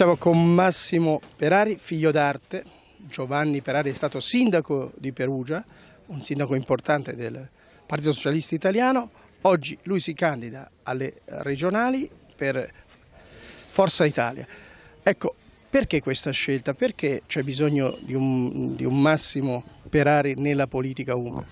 Siamo con Massimo Perari, figlio d'arte. Giovanni Perari è stato sindaco di Perugia, un sindaco importante del Partito Socialista Italiano. Oggi lui si candida alle regionali per Forza Italia. Ecco, perché questa scelta? Perché c'è bisogno di un, di un Massimo Perari nella politica umbra?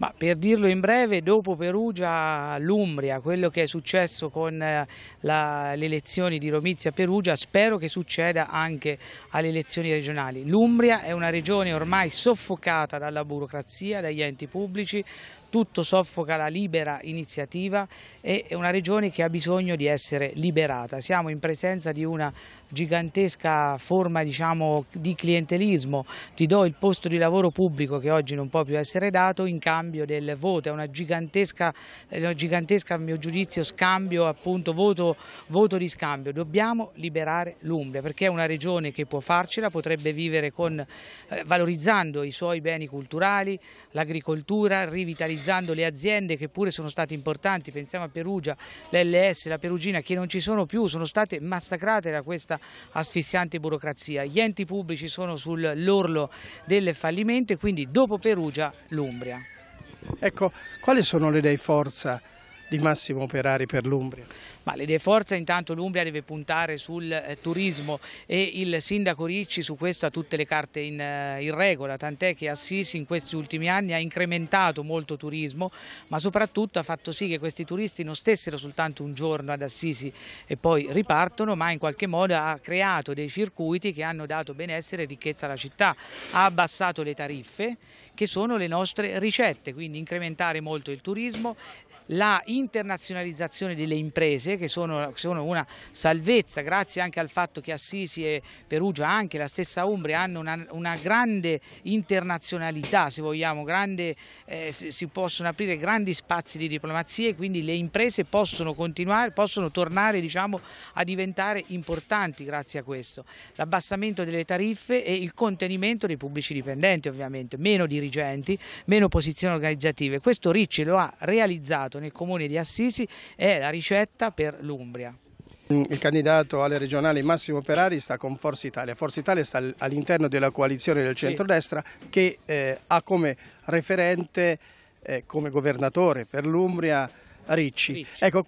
Ma per dirlo in breve, dopo Perugia, l'Umbria, quello che è successo con eh, la, le elezioni di Romizia Perugia, spero che succeda anche alle elezioni regionali. L'Umbria è una regione ormai soffocata dalla burocrazia, dagli enti pubblici, tutto soffoca la libera iniziativa e è una regione che ha bisogno di essere liberata. Siamo in presenza di una gigantesca forma diciamo, di clientelismo, ti do il posto di lavoro pubblico che oggi non può più essere dato in cambio del voto, è una gigantesca, una gigantesca a mio giudizio scambio, appunto voto, voto di scambio, dobbiamo liberare l'Umbria perché è una regione che può farcela, potrebbe vivere con, eh, valorizzando i suoi beni culturali, l'agricoltura, rivitalizzando le aziende che pure sono state importanti, pensiamo a Perugia, l'LS, la Perugina che non ci sono più, sono state massacrate da questa asfissiante burocrazia. Gli enti pubblici sono sull'orlo del fallimento e quindi dopo Perugia l'Umbria. Ecco, quali sono le dei forza? di Massimo Operari per l'Umbria. Ma idee forza intanto l'Umbria deve puntare sul eh, turismo e il sindaco Ricci su questo ha tutte le carte in, eh, in regola, tant'è che Assisi in questi ultimi anni ha incrementato molto turismo, ma soprattutto ha fatto sì che questi turisti non stessero soltanto un giorno ad Assisi e poi ripartono, ma in qualche modo ha creato dei circuiti che hanno dato benessere e ricchezza alla città, ha abbassato le tariffe che sono le nostre ricette, quindi incrementare molto il turismo, la internazionalizzazione delle imprese che sono, sono, una salvezza grazie anche al fatto che Assisi e Perugia, anche la stessa Umbria hanno una, una grande internazionalità se vogliamo, grande, eh, si possono aprire grandi spazi di diplomazia e quindi le imprese possono continuare, possono tornare diciamo, a diventare importanti grazie a questo, l'abbassamento delle tariffe e il contenimento dei pubblici dipendenti ovviamente, meno di dirigenti, meno posizioni organizzative. Questo Ricci lo ha realizzato nel comune di Assisi, è la ricetta per l'Umbria. Il candidato alle regionali Massimo Perari sta con Forza Italia. Forza Italia sta all'interno della coalizione del centrodestra che eh, ha come referente, eh, come governatore per l'Umbria Ricci. Ricci. Ecco,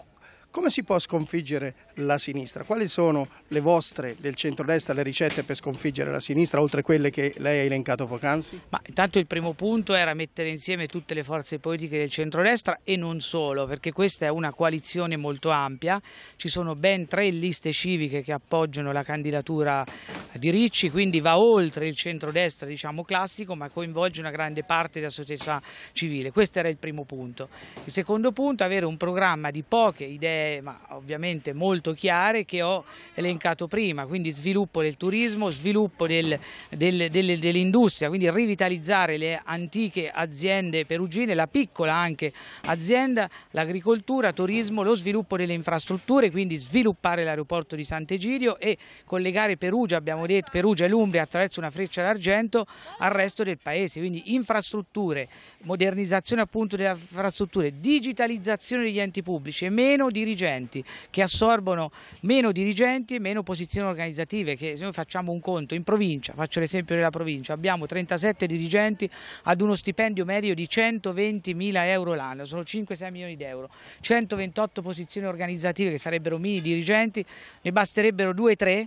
come si può sconfiggere la sinistra? Quali sono le vostre del centrodestra le ricette per sconfiggere la sinistra, oltre quelle che lei ha elencato poc'anzi? Ma intanto il primo punto era mettere insieme tutte le forze politiche del centrodestra e non solo, perché questa è una coalizione molto ampia, ci sono ben tre liste civiche che appoggiano la candidatura di Ricci, quindi va oltre il centrodestra diciamo classico, ma coinvolge una grande parte della società civile. Questo era il primo punto. Il secondo punto, è avere un programma di poche idee eh, ma ovviamente molto chiare che ho elencato prima, quindi sviluppo del turismo, sviluppo del, del, del, dell'industria, quindi rivitalizzare le antiche aziende perugine, la piccola anche azienda, l'agricoltura, turismo, lo sviluppo delle infrastrutture, quindi sviluppare l'aeroporto di Sant'Egidio e collegare Perugia, abbiamo detto Perugia e l'Umbria attraverso una freccia d'argento al resto del paese, quindi infrastrutture, modernizzazione appunto delle infrastrutture, digitalizzazione degli enti pubblici e meno diritti dirigenti che assorbono meno dirigenti e meno posizioni organizzative, che se noi facciamo un conto in provincia, faccio l'esempio della provincia, abbiamo 37 dirigenti ad uno stipendio medio di 120 mila euro l'anno, sono 5-6 milioni di euro, 128 posizioni organizzative che sarebbero mini dirigenti, ne basterebbero 2-3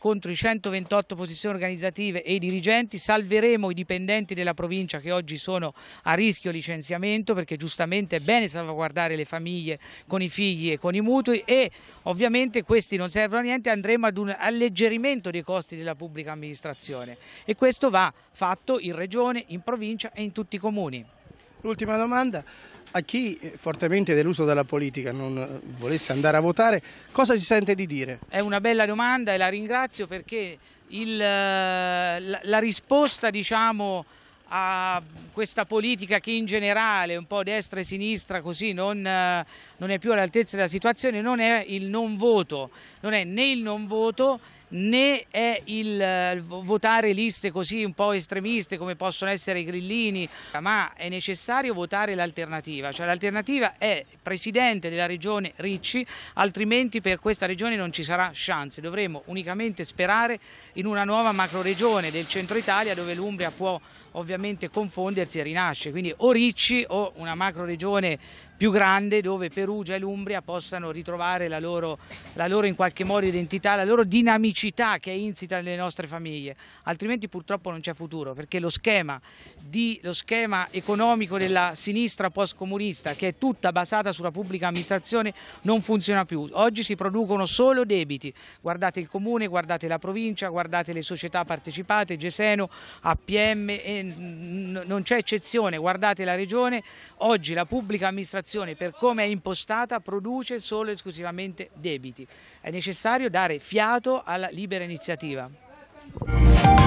contro i 128 posizioni organizzative e i dirigenti, salveremo i dipendenti della provincia che oggi sono a rischio licenziamento perché giustamente è bene salvaguardare le famiglie con i figli e con i mutui e ovviamente questi non servono a niente, andremo ad un alleggerimento dei costi della pubblica amministrazione e questo va fatto in regione, in provincia e in tutti i comuni. L'ultima domanda, a chi eh, fortemente deluso dalla politica non eh, volesse andare a votare, cosa si sente di dire? È una bella domanda e la ringrazio perché il, eh, la, la, risposta diciamo, a questa politica che in generale un po' destra e sinistra così non, non è più all'altezza della situazione non è il non voto, non è né il non voto né è il eh, votare liste così un po' estremiste come possono essere i grillini, ma è necessario votare l'alternativa, cioè l'alternativa è presidente della regione Ricci, altrimenti per questa regione non ci sarà chance, dovremo unicamente sperare in una nuova macroregione del centro Italia dove l'Umbria può ovviamente confondersi e rinasce, quindi o Ricci o una macroregione più grande dove Perugia e l'Umbria possano ritrovare la loro, la loro in qualche modo identità, la loro dinamicità che è insita nelle nostre famiglie, altrimenti purtroppo non c'è futuro perché lo schema, di, lo schema economico della sinistra post-comunista che è tutta basata sulla pubblica amministrazione non funziona più, oggi si producono solo debiti, guardate il comune, guardate la provincia, guardate le società partecipate, Geseno, APM, non c'è eccezione, guardate la regione, oggi la pubblica amministrazione situazione per come è impostata produce solo e esclusivamente debiti. È necessario dare fiato alla libera iniziativa.